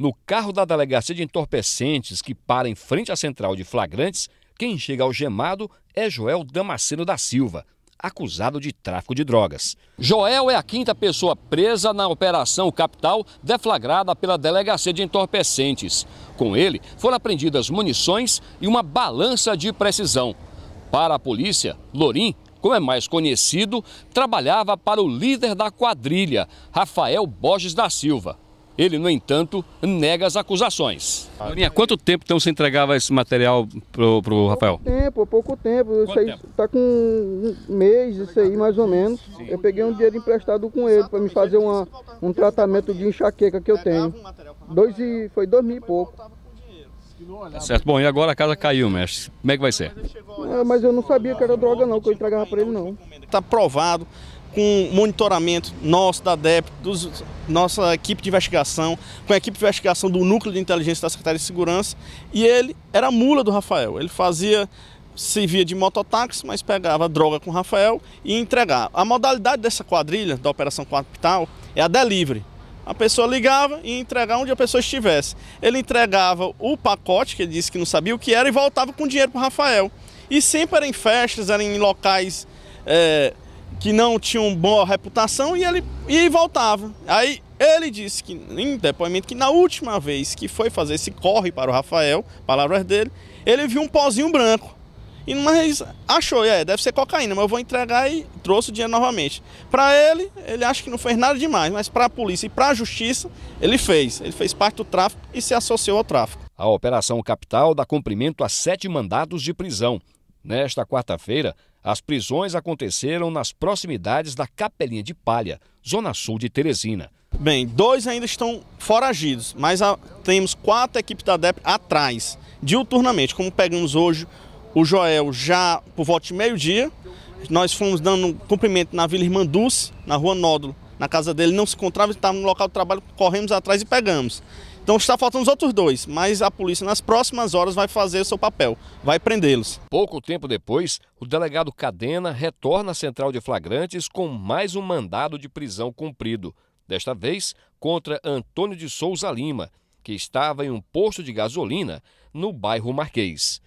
No carro da delegacia de entorpecentes que para em frente à central de flagrantes, quem chega ao gemado é Joel Damasceno da Silva, acusado de tráfico de drogas. Joel é a quinta pessoa presa na Operação Capital, deflagrada pela Delegacia de Entorpecentes. Com ele, foram apreendidas munições e uma balança de precisão. Para a polícia, Lorim, como é mais conhecido, trabalhava para o líder da quadrilha, Rafael Borges da Silva. Ele, no entanto, nega as acusações. Marinha, quanto tempo então você entregava esse material pro, pro Rafael? Pouco tempo, pouco tempo. Quanto isso aí tá com um mês, isso aí mais ou menos. Sim. Eu peguei um dinheiro emprestado com ele para me fazer uma, um tratamento de enxaqueca que eu tenho. Dois e, foi dois mil e pouco. Tá certo, bom, e agora a casa caiu, mestre. Como é que vai ser? É, mas eu não sabia que era droga não, que eu entregava para ele não. Está provado com monitoramento nosso, da DEP, dos, nossa equipe de investigação, com a equipe de investigação do Núcleo de Inteligência da Secretaria de Segurança, e ele era a mula do Rafael. Ele fazia, servia de mototáxi, mas pegava droga com o Rafael e entregava. A modalidade dessa quadrilha, da Operação Capital, é a delivery. A pessoa ligava e entregava onde a pessoa estivesse. Ele entregava o pacote, que ele disse que não sabia o que era, e voltava com dinheiro para o Rafael. E sempre era em festas, era em locais é, que não tinham boa reputação e ele e voltava. Aí ele disse que, em depoimento que na última vez que foi fazer esse corre para o Rafael, palavras dele, ele viu um pozinho branco. E mas achou, é, deve ser cocaína, mas eu vou entregar e trouxe o dinheiro novamente. Para ele, ele acha que não fez nada demais, mas para a polícia e para a justiça, ele fez. Ele fez parte do tráfico e se associou ao tráfico. A Operação Capital dá cumprimento a sete mandados de prisão. Nesta quarta-feira, as prisões aconteceram nas proximidades da Capelinha de Palha, zona sul de Teresina. Bem, dois ainda estão foragidos, mas a, temos quatro equipes da DEP atrás, diuturnamente. Como pegamos hoje o Joel já por volta de meio-dia, nós fomos dando um cumprimento na Vila Irmã Dulce, na Rua Nódulo, na casa dele, não se encontrava, estava no local de trabalho, corremos atrás e pegamos. Então está faltando os outros dois, mas a polícia nas próximas horas vai fazer o seu papel, vai prendê-los. Pouco tempo depois, o delegado Cadena retorna à central de flagrantes com mais um mandado de prisão cumprido, desta vez contra Antônio de Souza Lima, que estava em um posto de gasolina no bairro Marquês.